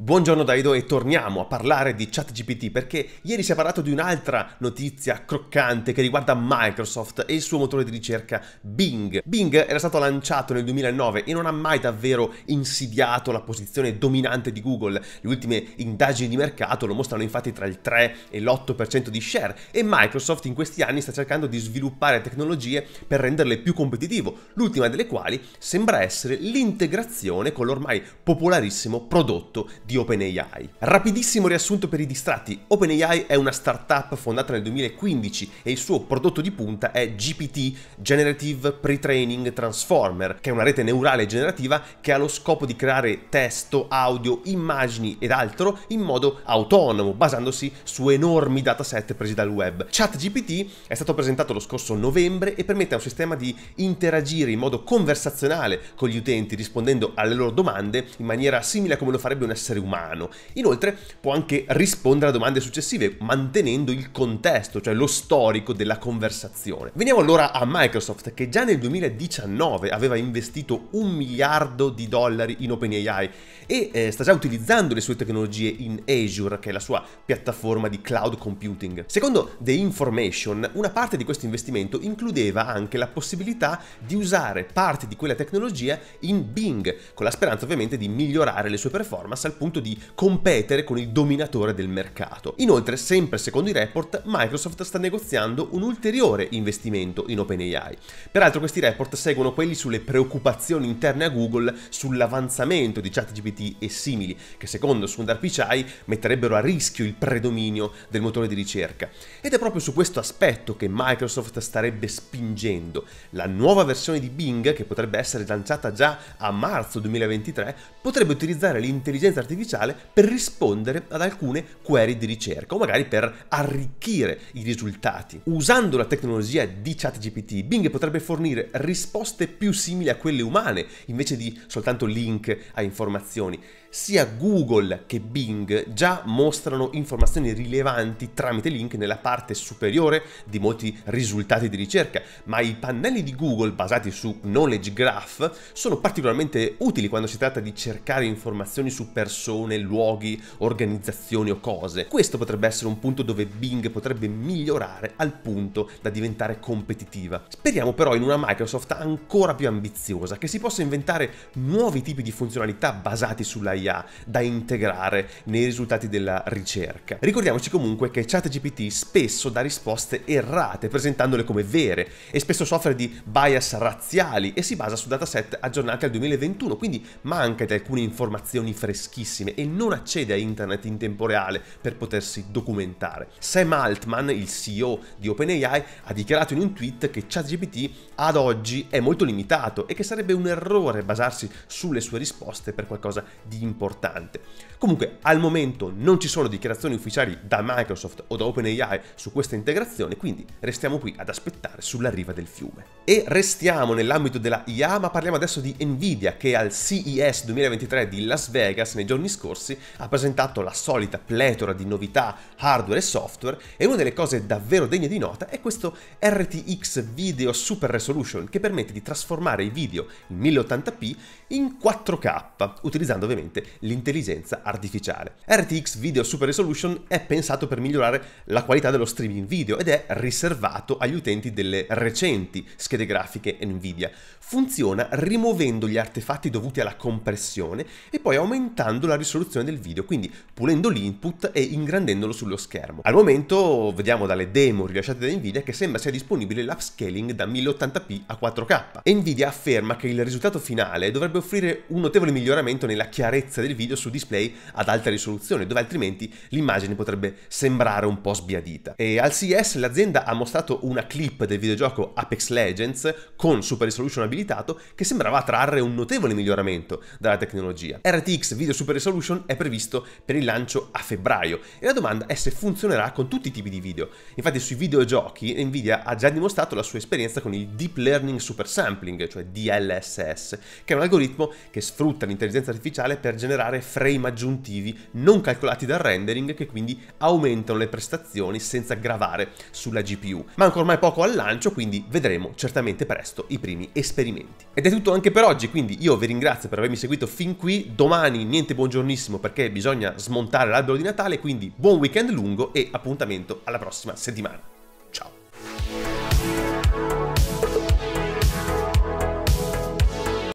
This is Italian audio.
Buongiorno Daido e torniamo a parlare di ChatGPT perché ieri si è parlato di un'altra notizia croccante che riguarda Microsoft e il suo motore di ricerca Bing. Bing era stato lanciato nel 2009 e non ha mai davvero insidiato la posizione dominante di Google. Le ultime indagini di mercato lo mostrano infatti tra il 3 e l'8% di share e Microsoft in questi anni sta cercando di sviluppare tecnologie per renderle più competitivo, l'ultima delle quali sembra essere l'integrazione con l'ormai popolarissimo prodotto di OpenAI. Rapidissimo riassunto per i distratti, OpenAI è una startup fondata nel 2015 e il suo prodotto di punta è GPT, Generative Pre-Training Transformer, che è una rete neurale generativa che ha lo scopo di creare testo, audio, immagini ed altro in modo autonomo, basandosi su enormi dataset presi dal web. ChatGPT è stato presentato lo scorso novembre e permette a un sistema di interagire in modo conversazionale con gli utenti rispondendo alle loro domande in maniera simile a come lo farebbe un essere essere umano. Inoltre può anche rispondere a domande successive mantenendo il contesto, cioè lo storico della conversazione. Veniamo allora a Microsoft che già nel 2019 aveva investito un miliardo di dollari in OpenAI e eh, sta già utilizzando le sue tecnologie in Azure, che è la sua piattaforma di cloud computing. Secondo The Information, una parte di questo investimento includeva anche la possibilità di usare parte di quella tecnologia in Bing, con la speranza ovviamente di migliorare le sue performance al punto appunto di competere con il dominatore del mercato. Inoltre, sempre secondo i report, Microsoft sta negoziando un ulteriore investimento in OpenAI. Peraltro questi report seguono quelli sulle preoccupazioni interne a Google sull'avanzamento di ChatGPT e simili, che secondo Sundar Pichai metterebbero a rischio il predominio del motore di ricerca. Ed è proprio su questo aspetto che Microsoft starebbe spingendo. La nuova versione di Bing, che potrebbe essere lanciata già a marzo 2023, potrebbe utilizzare l'intelligenza artificiale artificiale per rispondere ad alcune query di ricerca o magari per arricchire i risultati. Usando la tecnologia di ChatGPT, Bing potrebbe fornire risposte più simili a quelle umane, invece di soltanto link a informazioni. Sia Google che Bing già mostrano informazioni rilevanti tramite link nella parte superiore di molti risultati di ricerca, ma i pannelli di Google basati su Knowledge Graph sono particolarmente utili quando si tratta di cercare informazioni su persone persone, luoghi, organizzazioni o cose. Questo potrebbe essere un punto dove Bing potrebbe migliorare al punto da diventare competitiva. Speriamo però in una Microsoft ancora più ambiziosa, che si possa inventare nuovi tipi di funzionalità basati sull'IA da integrare nei risultati della ricerca. Ricordiamoci comunque che ChatGPT spesso dà risposte errate, presentandole come vere, e spesso soffre di bias razziali e si basa su dataset aggiornati al 2021, quindi manca di alcune informazioni freschissime rarissime e non accede a internet in tempo reale per potersi documentare. Sam Altman, il CEO di OpenAI, ha dichiarato in un tweet che ChatGPT ad oggi è molto limitato e che sarebbe un errore basarsi sulle sue risposte per qualcosa di importante. Comunque, al momento non ci sono dichiarazioni ufficiali da Microsoft o da OpenAI su questa integrazione, quindi restiamo qui ad aspettare sulla riva del fiume. E restiamo nell'ambito della IA, ma parliamo adesso di Nvidia che al CES 2023 di Las Vegas nei giorni giorni scorsi ha presentato la solita pletora di novità hardware e software e una delle cose davvero degne di nota è questo RTX Video Super Resolution che permette di trasformare i video in 1080p in 4K, utilizzando ovviamente l'intelligenza artificiale. RTX Video Super Resolution è pensato per migliorare la qualità dello streaming video ed è riservato agli utenti delle recenti schede grafiche Nvidia. Funziona rimuovendo gli artefatti dovuti alla compressione e poi aumentando la risoluzione del video, quindi pulendo l'input e ingrandendolo sullo schermo. Al momento vediamo dalle demo rilasciate da Nvidia che sembra sia disponibile l'upscaling da 1080p a 4K. E Nvidia afferma che il risultato finale dovrebbe offrire un notevole miglioramento nella chiarezza del video su display ad alta risoluzione, dove altrimenti l'immagine potrebbe sembrare un po' sbiadita. E al CES l'azienda ha mostrato una clip del videogioco Apex Legends con Super Resolution abilitato che sembrava trarre un notevole miglioramento dalla tecnologia. RTX Video Super Resolution è previsto per il lancio a febbraio e la domanda è se funzionerà con tutti i tipi di video. Infatti sui videogiochi Nvidia ha già dimostrato la sua esperienza con il Deep Learning Super Sampling, cioè DLSS, che è un algoritmo che sfrutta l'intelligenza artificiale per generare frame aggiuntivi non calcolati dal rendering che quindi aumentano le prestazioni senza gravare sulla GPU. Ma ancora ormai poco al lancio, quindi vedremo certamente presto i primi esperimenti. Ed è tutto anche per oggi, quindi io vi ringrazio per avermi seguito fin qui. Domani niente buon buongiornissimo perché bisogna smontare l'albero di Natale, quindi buon weekend lungo e appuntamento alla prossima settimana.